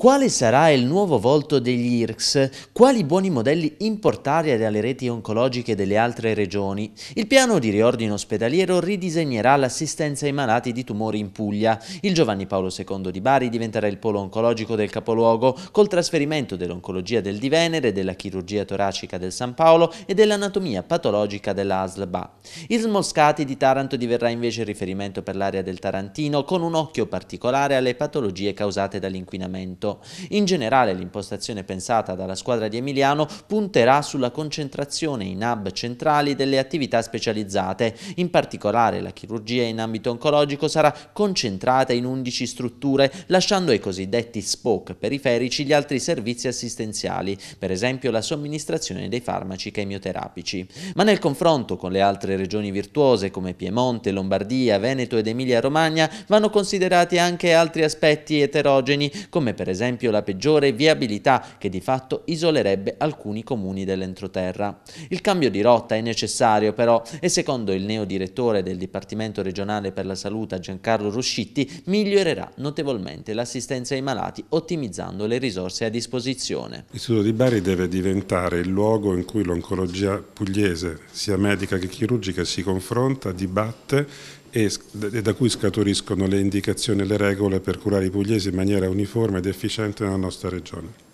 Quale sarà il nuovo volto degli IRCS? Quali buoni modelli importare dalle reti oncologiche delle altre regioni? Il piano di riordino ospedaliero ridisegnerà l'assistenza ai malati di tumori in Puglia. Il Giovanni Paolo II di Bari diventerà il polo oncologico del capoluogo col trasferimento dell'oncologia del di Venere, della chirurgia toracica del San Paolo e dell'anatomia patologica della ASLBA. Il Smolscati di Taranto diverrà invece riferimento per l'area del Tarantino con un occhio particolare alle patologie causate dall'inquinamento campionato. In generale l'impostazione pensata dalla squadra di Emiliano punterà sulla concentrazione in hub centrali delle attività specializzate, in particolare la chirurgia in ambito oncologico sarà concentrata in 11 strutture, lasciando ai cosiddetti spoke periferici gli altri servizi assistenziali, per esempio la somministrazione dei farmaci chemioterapici. Ma nel confronto con le altre regioni virtuose come Piemonte, Lombardia, Veneto ed Emilia-Romagna vanno considerati anche altri aspetti eterogeni, come per esempio esempio la peggiore viabilità che di fatto isolerebbe alcuni comuni dell'entroterra. Il cambio di rotta è necessario però e secondo il neo direttore del Dipartimento regionale per la salute Giancarlo Ruscitti migliorerà notevolmente l'assistenza ai malati ottimizzando le risorse a disposizione. L'istituto di Bari deve diventare il luogo in cui l'oncologia pugliese, sia medica che chirurgica, si confronta, dibatte e da cui scaturiscono le indicazioni e le regole per curare i pugliesi in maniera uniforme ed efficiente nella nostra regione.